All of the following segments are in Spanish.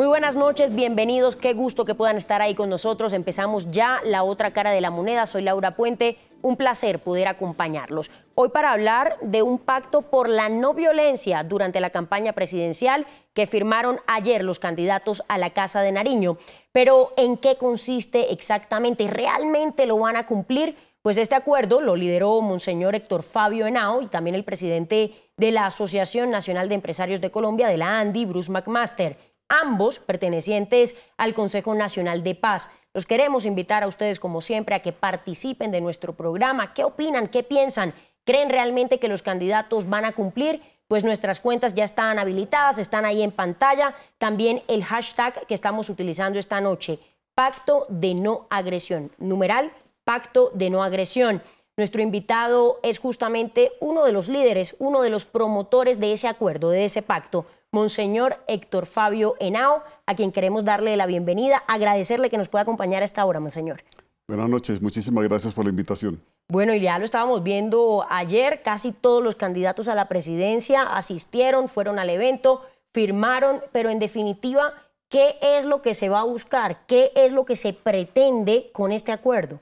Muy buenas noches, bienvenidos, qué gusto que puedan estar ahí con nosotros. Empezamos ya la otra cara de la moneda, soy Laura Puente, un placer poder acompañarlos. Hoy para hablar de un pacto por la no violencia durante la campaña presidencial que firmaron ayer los candidatos a la Casa de Nariño. Pero ¿en qué consiste exactamente? ¿Realmente lo van a cumplir? Pues este acuerdo lo lideró Monseñor Héctor Fabio Henao y también el presidente de la Asociación Nacional de Empresarios de Colombia, de la ANDI, Bruce McMaster ambos pertenecientes al Consejo Nacional de Paz. Los queremos invitar a ustedes, como siempre, a que participen de nuestro programa. ¿Qué opinan? ¿Qué piensan? ¿Creen realmente que los candidatos van a cumplir? Pues nuestras cuentas ya están habilitadas, están ahí en pantalla. También el hashtag que estamos utilizando esta noche, Pacto de No Agresión. Numeral, Pacto de No Agresión. Nuestro invitado es justamente uno de los líderes, uno de los promotores de ese acuerdo, de ese pacto. Monseñor Héctor Fabio Henao, a quien queremos darle la bienvenida, agradecerle que nos pueda acompañar a esta hora, Monseñor. Buenas noches, muchísimas gracias por la invitación. Bueno, y ya lo estábamos viendo ayer, casi todos los candidatos a la presidencia asistieron, fueron al evento, firmaron, pero en definitiva, ¿qué es lo que se va a buscar? ¿Qué es lo que se pretende con este acuerdo?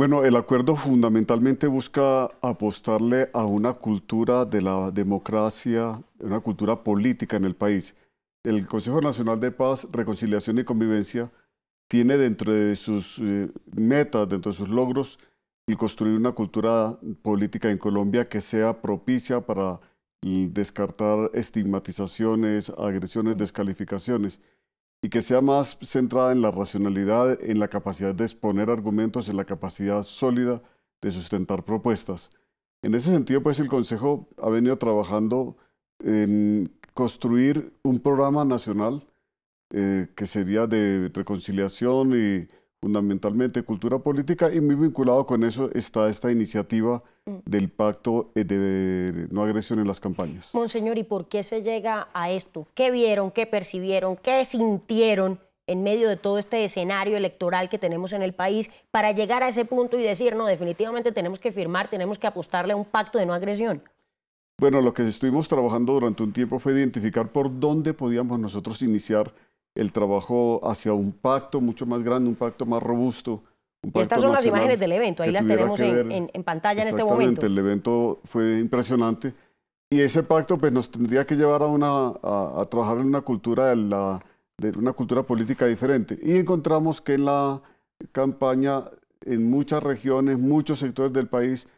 Bueno, el acuerdo fundamentalmente busca apostarle a una cultura de la democracia, una cultura política en el país. El Consejo Nacional de Paz, Reconciliación y Convivencia tiene dentro de sus eh, metas, dentro de sus logros, el construir una cultura política en Colombia que sea propicia para descartar estigmatizaciones, agresiones, descalificaciones y que sea más centrada en la racionalidad, en la capacidad de exponer argumentos, en la capacidad sólida de sustentar propuestas. En ese sentido, pues el Consejo ha venido trabajando en construir un programa nacional eh, que sería de reconciliación y fundamentalmente cultura política y muy vinculado con eso está esta iniciativa mm. del pacto eh, de no agresión en las campañas. Monseñor, ¿y por qué se llega a esto? ¿Qué vieron, qué percibieron, qué sintieron en medio de todo este escenario electoral que tenemos en el país para llegar a ese punto y decir, no, definitivamente tenemos que firmar, tenemos que apostarle a un pacto de no agresión? Bueno, lo que estuvimos trabajando durante un tiempo fue identificar por dónde podíamos nosotros iniciar el trabajo hacia un pacto mucho más grande, un pacto más robusto. estas son las imágenes del evento, ahí las tenemos en, pantalla en este momento. El evento fue impresionante y ese pacto pues, nos tendría que llevar a, una, a, trabajar en una cultura, de, la, de una cultura política diferente. Y encontramos que en la campaña, en muchas regiones, muchos sectores del país,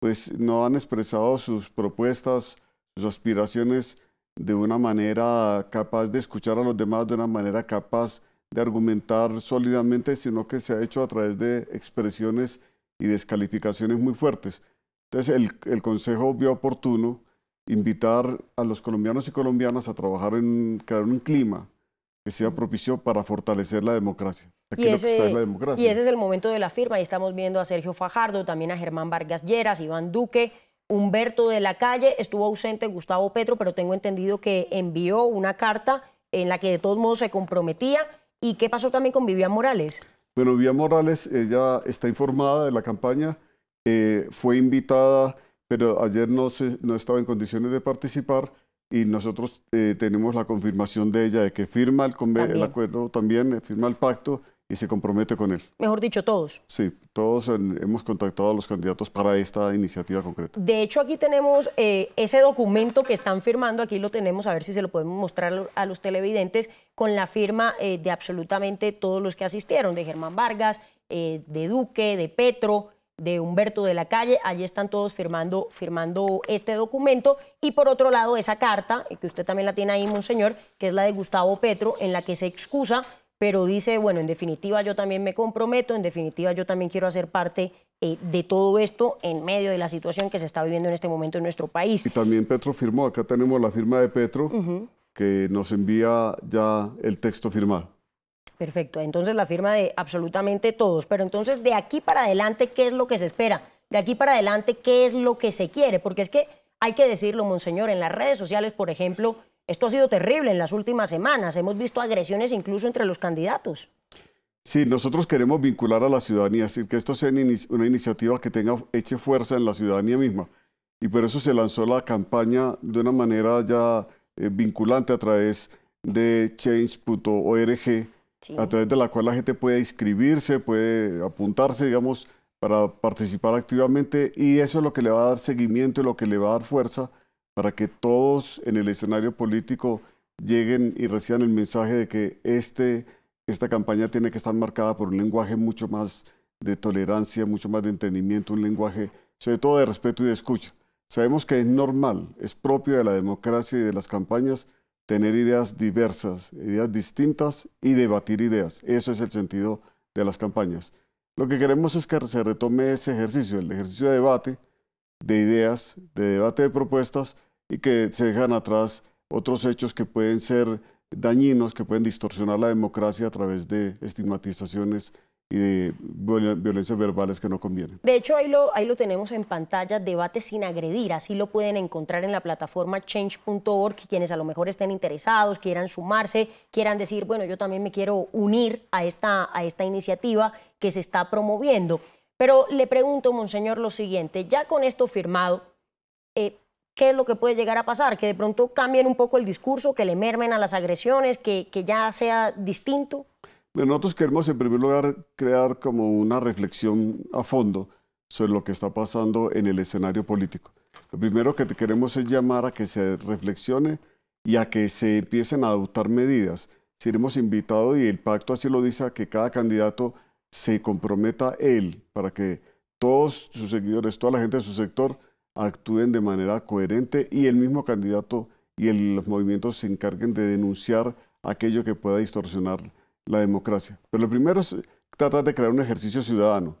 pues no han expresado sus propuestas, sus aspiraciones de una manera capaz de escuchar a los demás, de una manera capaz de argumentar sólidamente, sino que se ha hecho a través de expresiones y descalificaciones muy fuertes. Entonces, el, el Consejo vio oportuno invitar a los colombianos y colombianas a trabajar en crear un clima que sea propicio para fortalecer la democracia. y, ese, es la democracia. y ese es el momento de la firma. Ahí estamos viendo a Sergio Fajardo, también a Germán Vargas Lleras, Iván Duque, Humberto de la Calle, estuvo ausente Gustavo Petro, pero tengo entendido que envió una carta en la que de todos modos se comprometía. ¿Y qué pasó también con Vivian Morales? Bueno, Vivian Morales, ella está informada de la campaña, eh, fue invitada, pero ayer no, estaba en condiciones de participar y nosotros eh, tenemos la confirmación de ella de que firma el acuerdo también, eh, firma el pacto y se compromete con él. Mejor dicho, todos. Sí, todos hemos contactado a los candidatos para esta iniciativa concreta. De hecho, aquí tenemos eh, ese documento que están firmando, aquí lo tenemos, a ver si se lo podemos mostrar a los televidentes, con la firma eh, de absolutamente todos los que asistieron, de Germán Vargas, eh, de Duque, de Petro, de Humberto de la Calle, allí están todos firmando, firmando este documento, y por otro lado esa carta, que usted también la tiene ahí, monseñor, que es la de Gustavo Petro, en la que se excusa pero dice, bueno, en definitiva yo también me comprometo, en definitiva yo también quiero hacer parte eh, de todo esto en medio de la situación que se está viviendo en este momento en nuestro país. Y también Petro firmó, acá tenemos la firma de Petro, que nos envía ya el texto firmado. Perfecto, entonces la firma de absolutamente todos, pero entonces de aquí para adelante, ¿qué es lo que se espera? De aquí para adelante, ¿qué es lo que se quiere? Porque es que hay que decirlo, monseñor, en las redes sociales, por ejemplo, esto ha sido terrible en las últimas semanas. Hemos visto agresiones incluso entre los candidatos. Sí, nosotros queremos vincular a la ciudadanía, es decir, que esto sea una iniciativa que tenga, eche fuerza en la ciudadanía misma. Y por eso se lanzó la campaña de una manera ya eh, vinculante a través de change.org, a través de la cual la gente puede inscribirse, puede apuntarse, digamos, para participar activamente. Y eso es lo que le va a dar seguimiento y lo que le va a dar fuerza para que todos en el escenario político lleguen y reciban el mensaje de que este, esta campaña tiene que estar marcada por un lenguaje mucho más de tolerancia, mucho más de entendimiento, un lenguaje sobre todo de respeto y de escucha. Sabemos que es normal, es propio de la democracia y de las campañas tener ideas diversas, ideas distintas y debatir ideas. Eso es el sentido de las campañas. Lo que queremos es que se retome ese ejercicio, el ejercicio de debate, de ideas, de debate de propuestas y que se dejan atrás otros hechos que pueden ser dañinos, que pueden distorsionar la democracia a través de estigmatizaciones y de violencias verbales que no convienen. De hecho, ahí lo, ahí lo tenemos en pantalla, debate sin agredir, así lo pueden encontrar en la plataforma change.org, quienes a lo mejor estén interesados, quieran sumarse, quieran decir, bueno, yo también me quiero unir a esta, a esta iniciativa que se está promoviendo. Pero le pregunto, monseñor, lo siguiente, ya con esto firmado, eh, ¿qué es lo que puede llegar a pasar? Que de pronto cambien un poco el discurso, que le mermen a las agresiones, que, que ya sea distinto. Bueno, nosotros queremos en primer lugar crear como una reflexión a fondo sobre lo que está pasando en el escenario político. Lo primero que queremos es llamar a que se reflexione y a que se empiecen a adoptar medidas. Si hemos invitado, y el pacto así lo dice, que cada candidato se comprometa él para que todos sus seguidores, toda la gente de su sector actúen de manera coherente y el mismo candidato y los movimientos se encarguen de denunciar aquello que pueda distorsionar la democracia. Pero lo primero es tratar de crear un ejercicio ciudadano,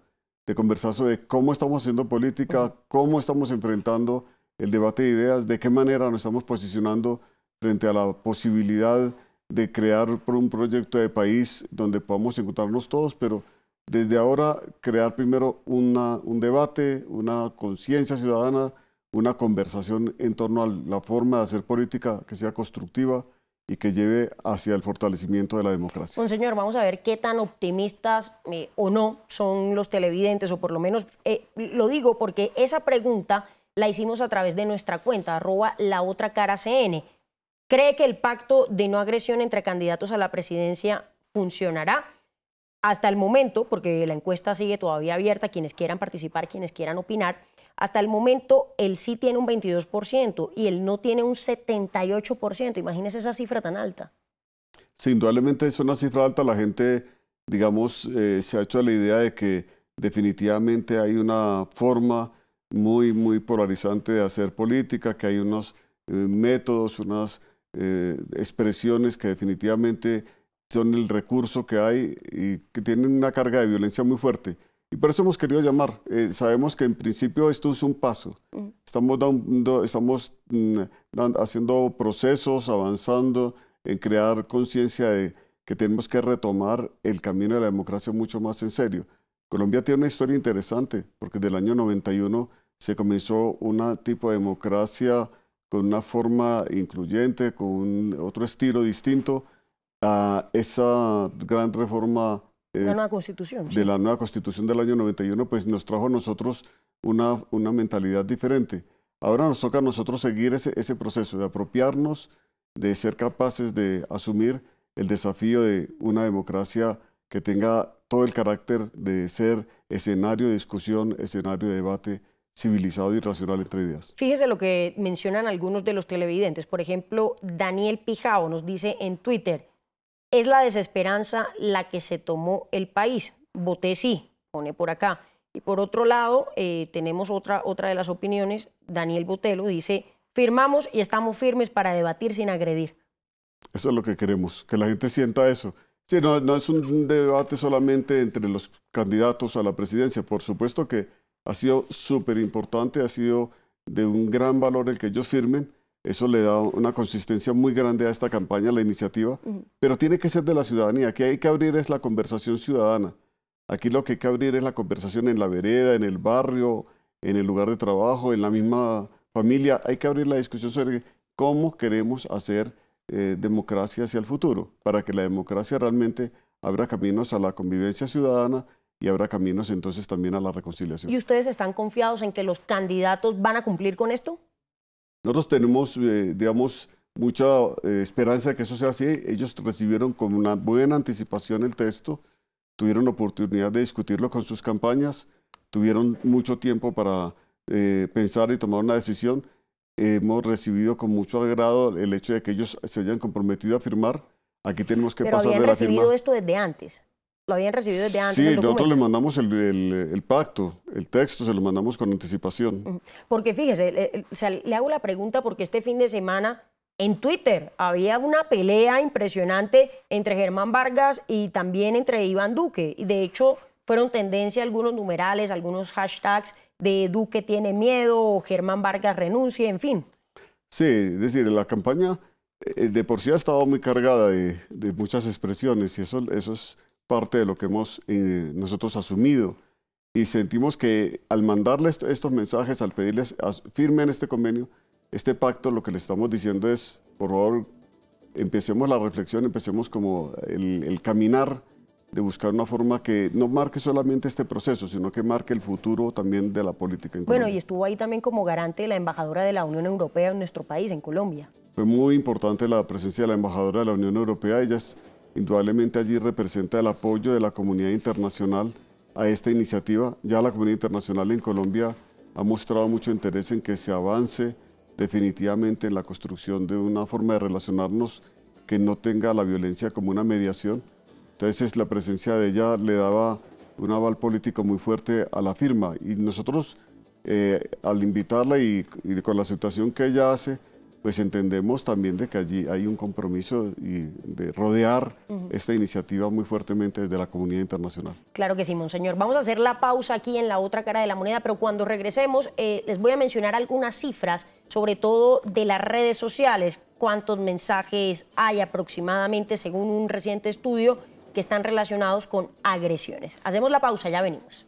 de conversar sobre cómo estamos haciendo política, cómo estamos enfrentando el debate de ideas, de qué manera nos estamos posicionando frente a la posibilidad de crear un proyecto de país donde podamos encontrarnos todos, pero desde ahora crear primero un debate, una conciencia ciudadana, una conversación en torno a la forma de hacer política que sea constructiva y que lleve hacia el fortalecimiento de la democracia. Monseñor, vamos a ver qué tan optimistas eh, o no son los televidentes, o por lo menos eh, lo digo porque esa pregunta la hicimos a través de nuestra cuenta, arroba la otra cara CN. ¿Cree que el pacto de no agresión entre candidatos a la presidencia funcionará? hasta el momento, porque la encuesta sigue todavía abierta, quienes quieran participar, quienes quieran opinar, hasta el momento el sí tiene un 22% y el no tiene un 78%. Imagínense esa cifra tan alta. Sí, indudablemente es una cifra alta. La gente, digamos, eh, se ha hecho la idea de que definitivamente hay una forma muy, muy polarizante de hacer política, que hay unos eh, métodos, unas eh, expresiones que definitivamente son el recurso que hay y que tienen una carga de violencia muy fuerte. Y por eso hemos querido llamar. Eh, sabemos que en principio esto es un paso. Mm. Estamos, dando, estamos mm, haciendo procesos, avanzando en crear conciencia de que tenemos que retomar el camino de la democracia mucho más en serio. Colombia tiene una historia interesante, porque desde el año 91 se comenzó un tipo de democracia con una forma incluyente, con otro estilo distinto, a esa gran reforma eh, de la nueva constitución del año 91, pues nos trajo a nosotros una, una mentalidad diferente. Ahora nos toca a nosotros seguir ese, ese proceso de apropiarnos, de ser capaces de asumir el desafío de una democracia que tenga todo el carácter de ser escenario de discusión, escenario de debate civilizado y racional entre ideas. Fíjese lo que mencionan algunos de los televidentes. Por ejemplo, Daniel Pijao nos dice en Twitter, es la desesperanza la que se tomó el país. Voté sí, pone por acá. Y por otro lado, eh, tenemos otra, otra de las opiniones. Daniel Botelo dice, firmamos y estamos firmes para debatir sin agredir. Eso es lo que queremos, que la gente sienta eso. Sí, no, no es un debate solamente entre los candidatos a la presidencia. Por supuesto que ha sido súper importante, ha sido de un gran valor el que ellos firmen, eso le da una consistencia muy grande a esta campaña, a la iniciativa, pero tiene que ser de la ciudadanía. Aquí hay que abrir es la conversación ciudadana. Aquí lo que hay que abrir es la conversación en la vereda, en el barrio, en el lugar de trabajo, en la misma familia. Hay que abrir la discusión sobre cómo queremos hacer eh, democracia hacia el futuro, para que la democracia realmente abra caminos a la convivencia ciudadana y abra caminos entonces también a la reconciliación. ¿Y ustedes están confiados en que los candidatos van a cumplir con esto? Nosotros tenemos, eh, digamos, mucha eh, esperanza de que eso sea así. Ellos recibieron con una buena anticipación el texto, tuvieron oportunidad de discutirlo con sus campañas, tuvieron mucho tiempo para eh, pensar y tomar una decisión. Hemos recibido con mucho agrado el hecho de que ellos se hayan comprometido a firmar. Aquí tenemos que pasar de la firma. Pero recibido esto desde antes lo habían recibido desde antes. Sí, nosotros le mandamos el, pacto, el texto, se lo mandamos con anticipación. Porque fíjese, le, hago la pregunta porque este fin de semana en Twitter había una pelea impresionante entre Germán Vargas y también entre Iván Duque. Y de hecho fueron tendencia algunos numerales, algunos hashtags de Duque tiene miedo, o Germán Vargas renuncia, en fin. Sí, es decir, la campaña eh, de por sí ha estado muy cargada de, muchas expresiones y eso es parte de lo que hemos eh, nosotros asumido. Y sentimos que al mandarles estos mensajes, al pedirles firmen este convenio, este pacto, lo que le estamos diciendo es, por favor, empecemos la reflexión, empecemos como el, el caminar de buscar una forma que no marque solamente este proceso, sino que marque el futuro también de la política en Colombia. Bueno, y estuvo ahí también como garante la embajadora de la Unión Europea en nuestro país, en Colombia. Fue muy importante la presencia de la embajadora de la Unión Europea. Ella es Indudablemente allí representa el apoyo de la comunidad internacional a esta iniciativa. Ya la comunidad internacional en Colombia ha mostrado mucho interés en que se avance definitivamente en la construcción de una forma de relacionarnos que no tenga la violencia como una mediación. Entonces la presencia de ella le daba un aval político muy fuerte a la firma y nosotros eh, al invitarla y, y con la aceptación que ella hace, pues entendemos también de que allí hay un compromiso y de rodear esta iniciativa muy fuertemente desde la comunidad internacional. Claro que sí, monseñor. Vamos a hacer la pausa aquí en la otra cara de la moneda, pero cuando regresemos eh, les voy a mencionar algunas cifras, sobre todo de las redes sociales, cuántos mensajes hay aproximadamente, según un reciente estudio, que están relacionados con agresiones. Hacemos la pausa, ya venimos.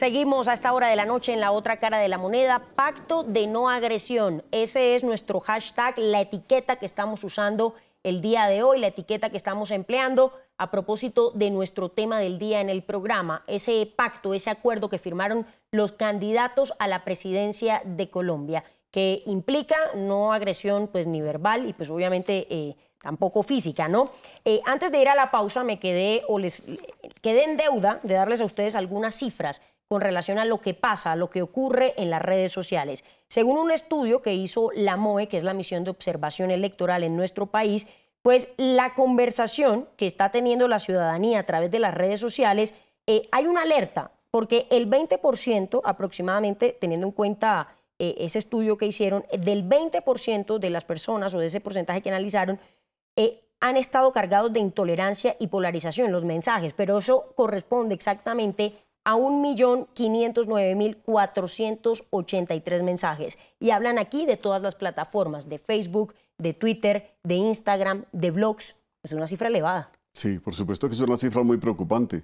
Seguimos a esta hora de la noche en la otra cara de la moneda, pacto de no agresión. Ese es nuestro hashtag, la etiqueta que estamos usando el día de hoy, la etiqueta que estamos empleando a propósito de nuestro tema del día en el programa, ese pacto, ese acuerdo que firmaron los candidatos a la presidencia de Colombia, que implica no agresión pues ni verbal y pues obviamente... Eh, tampoco física, ¿no? Eh, antes de ir a la pausa me quedé o les quedé en deuda de darles a ustedes algunas cifras con relación a lo que pasa, a lo que ocurre en las redes sociales. Según un estudio que hizo la MOE, que es la misión de observación electoral en nuestro país, pues la conversación que está teniendo la ciudadanía a través de las redes sociales, eh, hay una alerta, porque el 20% aproximadamente, teniendo en cuenta eh, ese estudio que hicieron, del 20% de las personas o de ese porcentaje que analizaron, eh, han estado cargados de intolerancia y polarización los mensajes, pero eso corresponde exactamente a 1.509.483 mensajes. Y hablan aquí de todas las plataformas, de Facebook, de Twitter, de Instagram, de blogs. Es una cifra elevada. Sí, por supuesto que es una cifra muy preocupante.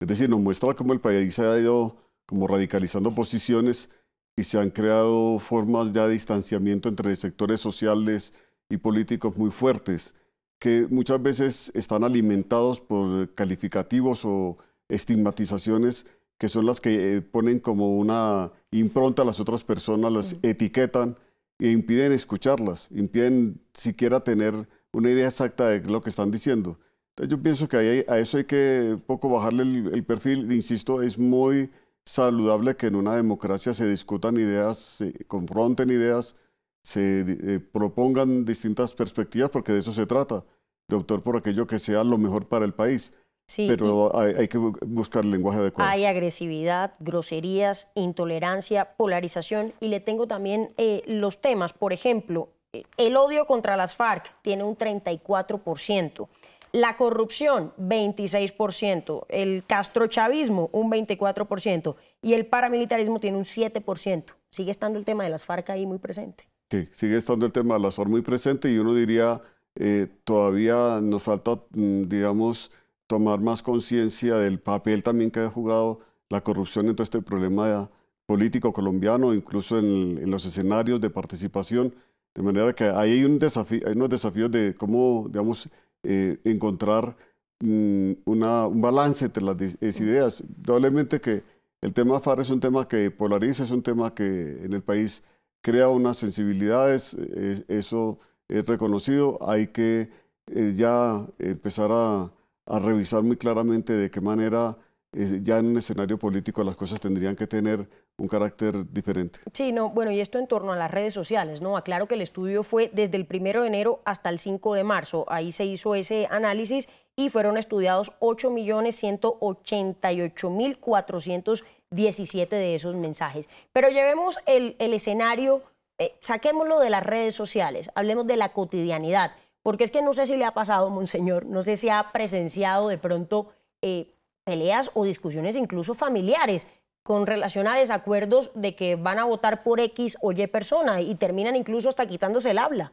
Es decir, nos muestra cómo el país se ha ido como radicalizando posiciones y se han creado formas de distanciamiento entre sectores sociales y políticos muy fuertes, que muchas veces están alimentados por calificativos o estigmatizaciones que son las que eh, ponen como una impronta a las otras personas, las etiquetan e impiden escucharlas, impiden siquiera tener una idea exacta de lo que están diciendo. Entonces yo pienso que a eso hay que poco bajarle el, perfil. Insisto, es muy saludable que en una democracia se discutan ideas, se confronten ideas, se eh, propongan distintas perspectivas, porque de eso se trata, de optar por aquello que sea lo mejor para el país pero hay, que buscar el lenguaje adecuado. Hay agresividad, groserías, intolerancia, polarización y le tengo también eh, los temas. Por ejemplo, eh, el odio contra las FARC tiene un 34%. La corrupción, 26%, el castrochavismo, un 24%, y el paramilitarismo tiene un 7%. Sigue estando el tema de las FARC ahí muy presente. Sí, sigue estando el tema de las FARC muy presente y uno diría, eh, todavía nos falta, mm, digamos, tomar más conciencia del papel también que ha jugado la corrupción en todo este problema político colombiano, incluso en, los escenarios de participación. De manera que ahí hay, un desafío, hay unos desafíos de cómo, digamos, eh, encontrar mm, un balance entre las ideas. Doblemente que el tema far es un tema que polariza, es un tema que en el país crea unas sensibilidades, eh, eso es reconocido. Hay que eh, ya empezar a a revisar muy claramente de qué manera eh, ya en un escenario político las cosas tendrían que tener un carácter diferente. Sí, no, bueno, y esto en torno a las redes sociales, ¿no? Aclaro que el estudio fue desde el 1 de enero hasta el 5 de marzo, ahí se hizo ese análisis y fueron estudiados 8.188.417 de esos mensajes. Pero llevemos el, escenario, eh, saquémoslo de las redes sociales, hablemos de la cotidianidad. Porque es que no sé si le ha pasado, monseñor, no sé si ha presenciado de pronto eh, peleas o discusiones incluso familiares con relación a desacuerdos de que van a votar por X o Y persona y terminan incluso hasta quitándose el habla.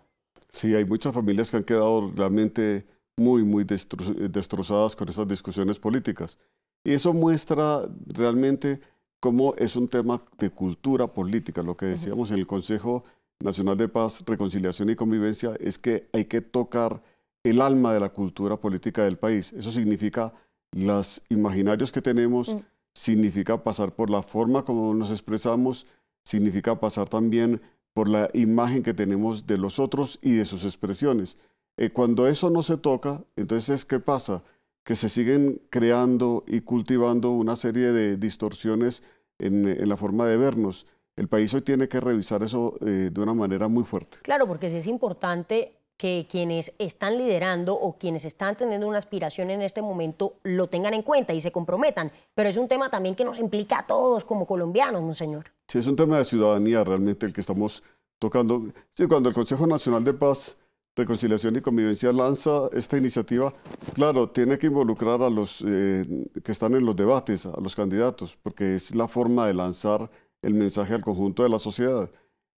Sí, hay muchas familias que han quedado realmente muy, muy destrozadas con esas discusiones políticas. Y eso muestra realmente cómo es un tema de cultura política, lo que decíamos en el Consejo Nacional de Paz, Reconciliación y Convivencia es que hay que tocar el alma de la cultura política del país. Eso significa los imaginarios que tenemos, mm. significa pasar por la forma como nos expresamos, significa pasar también por la imagen que tenemos de los otros y de sus expresiones. Eh, cuando eso no se toca, entonces, ¿qué pasa? Que se siguen creando y cultivando una serie de distorsiones en la forma de vernos el país hoy tiene que revisar eso eh, de una manera muy fuerte. Claro, porque sí es importante que quienes están liderando o quienes están teniendo una aspiración en este momento lo tengan en cuenta y se comprometan. Pero es un tema también que nos implica a todos como colombianos, señor. Sí, es un tema de ciudadanía realmente el que estamos tocando. Sí, cuando el Consejo Nacional de Paz, Reconciliación y Convivencia lanza esta iniciativa, claro, tiene que involucrar a los eh, que están en los debates, a los candidatos, porque es la forma de lanzar el mensaje al conjunto de la sociedad.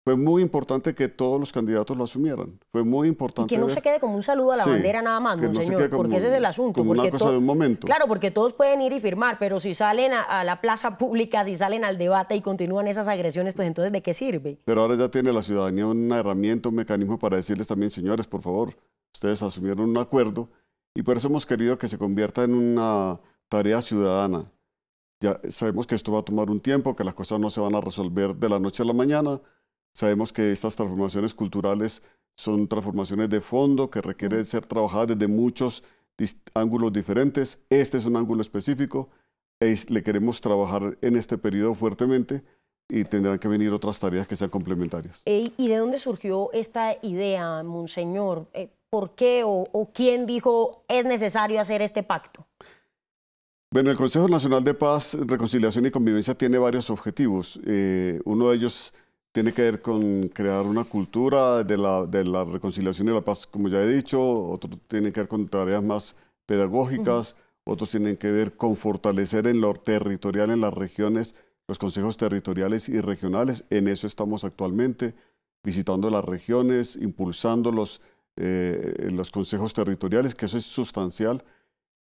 Fue muy importante que todos los candidatos lo asumieran. Fue muy importante. Y que no se quede como un saludo a la bandera nada más, que porque ese es el asunto. Como una cosa de un momento. Claro, porque todos pueden ir y firmar, pero si salen a, a, la plaza pública, si salen al debate y continúan esas agresiones, pues entonces, ¿de qué sirve? Pero ahora ya tiene la ciudadanía una herramienta, un mecanismo para decirles también, señores, por favor, ustedes asumieron un acuerdo y por eso hemos querido que se convierta en una tarea ciudadana ya sabemos que esto va a tomar un tiempo, que las cosas no se van a resolver de la noche a la mañana. Sabemos que estas transformaciones culturales son transformaciones de fondo que requieren ser trabajadas desde muchos ángulos diferentes. Este es un ángulo específico. le queremos trabajar en este periodo fuertemente y tendrán que venir otras tareas que sean complementarias. ¿Y de dónde surgió esta idea, monseñor? Eh, ¿Por qué o quién dijo es necesario hacer este pacto? Bueno, el Consejo Nacional de Paz, Reconciliación y Convivencia tiene varios objetivos. Eh, uno de ellos tiene que ver con crear una cultura de la, reconciliación y la paz, como ya he dicho. Otro tiene que ver con tareas más pedagógicas. Otros tienen que ver con fortalecer en lo territorial, en las regiones, los consejos territoriales y regionales. En eso estamos actualmente, visitando las regiones, impulsando los, eh, los consejos territoriales, que eso es sustancial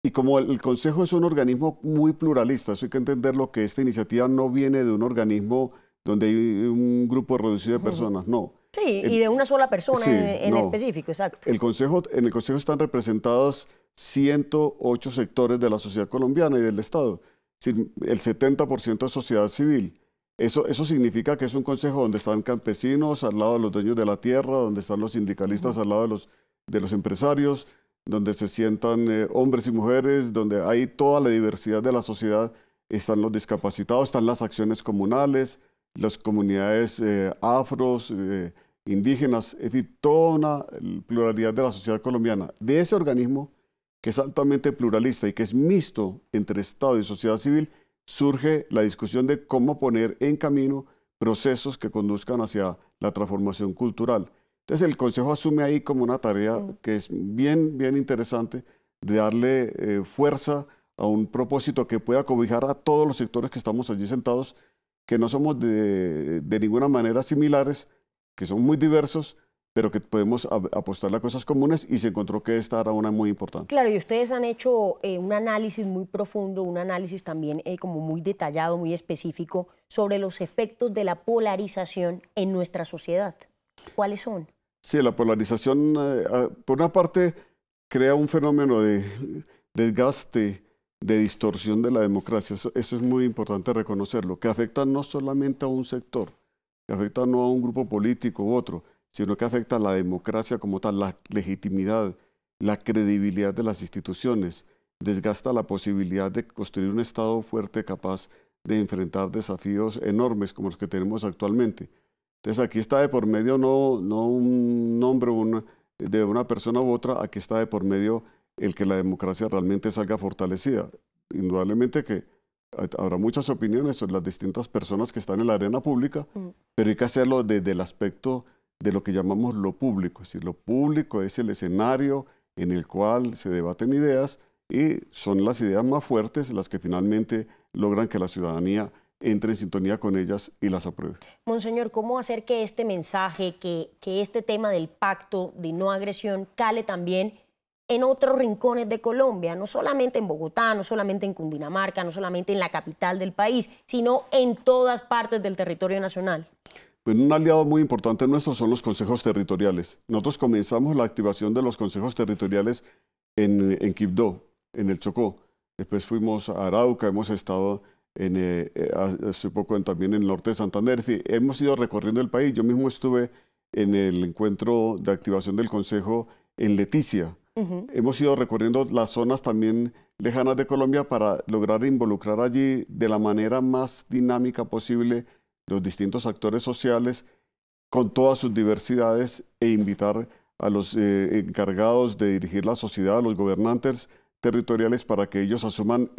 y como el, Consejo es un organismo muy pluralista, eso hay que entenderlo que esta iniciativa no viene de un organismo donde hay un grupo reducido de personas, no. Sí, y de una sola persona en, específico, exacto. El consejo, en el Consejo están representados 108 sectores de la sociedad colombiana y del Estado, el 70% de sociedad civil. Eso, eso significa que es un consejo donde están campesinos al lado de los dueños de la tierra, donde están los sindicalistas al lado de los, de los empresarios, donde se sientan eh, hombres y mujeres, donde hay toda la diversidad de la sociedad, están los discapacitados, están las acciones comunales, las comunidades eh, afros, eh, indígenas, en fin, toda una pluralidad de la sociedad colombiana. De ese organismo, que es altamente pluralista y que es mixto entre Estado y sociedad civil, surge la discusión de cómo poner en camino procesos que conduzcan hacia la transformación cultural. Entonces el Consejo asume ahí como una tarea que es bien, bien interesante de darle eh, fuerza a un propósito que pueda cobijar a todos los sectores que estamos allí sentados, que no somos de, de ninguna manera similares, que son muy diversos, pero que podemos apostar a cosas comunes y se encontró que esta era una muy importante. Claro, y ustedes han hecho eh, un análisis muy profundo, un análisis también eh, como muy detallado, muy específico sobre los efectos de la polarización en nuestra sociedad. ¿Cuáles son? Sí, la polarización, eh, ah, por una parte, crea un fenómeno de desgaste, de distorsión de la democracia. eso, es muy importante reconocerlo, que afecta no solamente a un sector, que afecta no a un grupo político u otro, sino que afecta a la democracia como tal, la legitimidad, la credibilidad de las instituciones, desgasta la posibilidad de construir un Estado fuerte capaz de enfrentar desafíos enormes como los que tenemos actualmente. Entonces aquí está de por medio no, no un nombre de una persona u otra, aquí está de por medio el que la democracia realmente salga fortalecida. Indudablemente que habrá muchas opiniones sobre las distintas personas que están en la arena pública, mm. pero hay que hacerlo desde el aspecto de lo que llamamos lo público. Es decir, lo público es el escenario en el cual se debaten ideas y son las ideas más fuertes las que finalmente logran que la ciudadanía entre en sintonía con ellas y las apruebe. Monseñor, ¿cómo hacer que este mensaje, que, este tema del pacto de no agresión cale también en otros rincones de Colombia, no solamente en Bogotá, no solamente en Cundinamarca, no solamente en la capital del país, sino en todas partes del territorio nacional? Pues un aliado muy importante nuestro son los consejos territoriales. Nosotros comenzamos la activación de los consejos territoriales en, en Quibdó, en el Chocó. Después fuimos a Arauca, hemos estado en, eh, eh, hace poco también en el norte de Santander. Hemos ido recorriendo el país. Yo mismo estuve en el encuentro de activación del Consejo en Leticia. Hemos ido recorriendo las zonas también lejanas de Colombia para lograr involucrar allí de la manera más dinámica posible los distintos actores sociales con todas sus diversidades e invitar a los eh, encargados de dirigir la sociedad, a los gobernantes territoriales, para que ellos asuman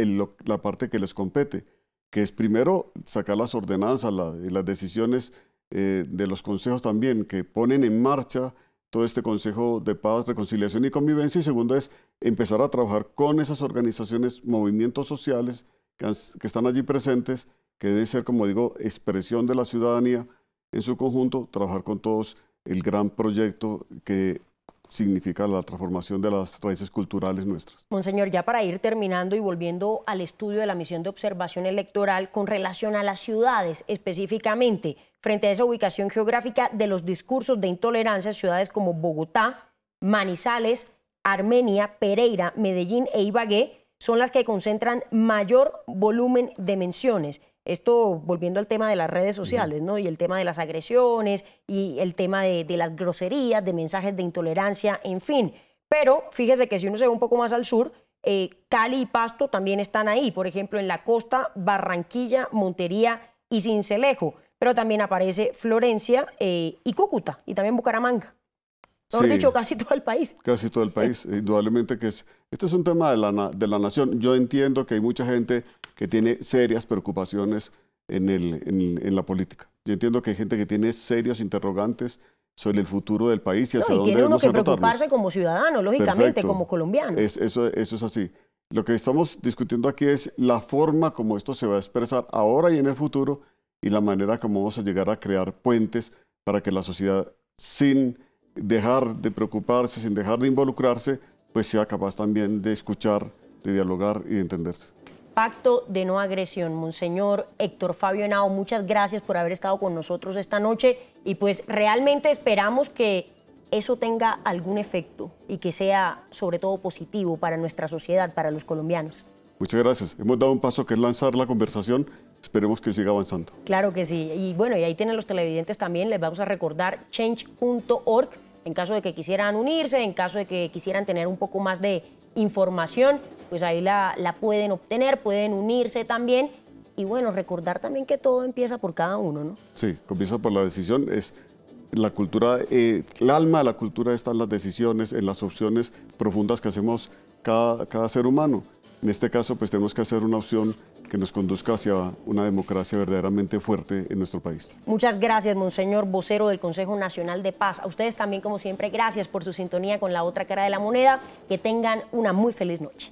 la parte que les compete que es primero sacar las ordenanzas las decisiones eh, de los consejos también, que ponen en marcha todo este Consejo de Paz, Reconciliación y Convivencia. Y segundo es empezar a trabajar con esas organizaciones, movimientos sociales que, que están allí presentes, que deben ser, como digo, expresión de la ciudadanía en su conjunto, trabajar con todos el gran proyecto que significa la transformación de las raíces culturales nuestras. Monseñor, ya para ir terminando y volviendo al estudio de la misión de observación electoral con relación a las ciudades específicamente, frente a esa ubicación geográfica de los discursos de intolerancia, ciudades como Bogotá, Manizales, Armenia, Pereira, Medellín e Ibagué son las que concentran mayor volumen de menciones. Esto volviendo al tema de las redes sociales, ¿no? Y el tema de las agresiones y el tema de, las groserías, de mensajes de intolerancia, en fin. Pero fíjese que si uno se va un poco más al sur, eh, Cali y Pasto también están ahí, por ejemplo, en la costa, Barranquilla, Montería y Cincelejo, pero también aparece Florencia eh, y Cúcuta y también Bucaramanga son dicho, casi todo el país. Casi todo el país, indudablemente que es. Este es un tema de la, de la nación. Yo entiendo que hay mucha gente que tiene serias preocupaciones en, el, en, la política. Yo entiendo que hay gente que tiene serios interrogantes sobre el futuro del país y hacia no, y dónde tiene uno que preocuparse como ciudadano, lógicamente, como colombiano. eso, eso es así. Lo que estamos discutiendo aquí es la forma como esto se va a expresar ahora y en el futuro y la manera como vamos a llegar a crear puentes para que la sociedad sin dejar de preocuparse, sin dejar de involucrarse, pues sea capaz también de escuchar, de dialogar y de entenderse. Pacto de no agresión, Monseñor Héctor Fabio Henao, muchas gracias por haber estado con nosotros esta noche y pues realmente esperamos que eso tenga algún efecto y que sea sobre todo positivo para nuestra sociedad, para los colombianos. Muchas gracias. Hemos dado un paso que es lanzar la conversación. Esperemos que siga avanzando. Claro que sí. Y bueno, y ahí tienen los televidentes también. Les vamos a recordar change.org en caso de que quisieran unirse, en caso de que quisieran tener un poco más de información, pues ahí la, pueden obtener, pueden unirse también. Y bueno, recordar también que todo empieza por cada uno, ¿no? Sí, comienza por la decisión. Es la cultura, eh, el alma de la cultura está en las decisiones, en las opciones profundas que hacemos cada, cada ser humano. En este caso, pues tenemos que hacer una opción que nos conduzca hacia una democracia verdaderamente fuerte en nuestro país. Muchas gracias, Monseñor, vocero del Consejo Nacional de Paz. A ustedes también, como siempre, gracias por su sintonía con la otra cara de la moneda. Que tengan una muy feliz noche.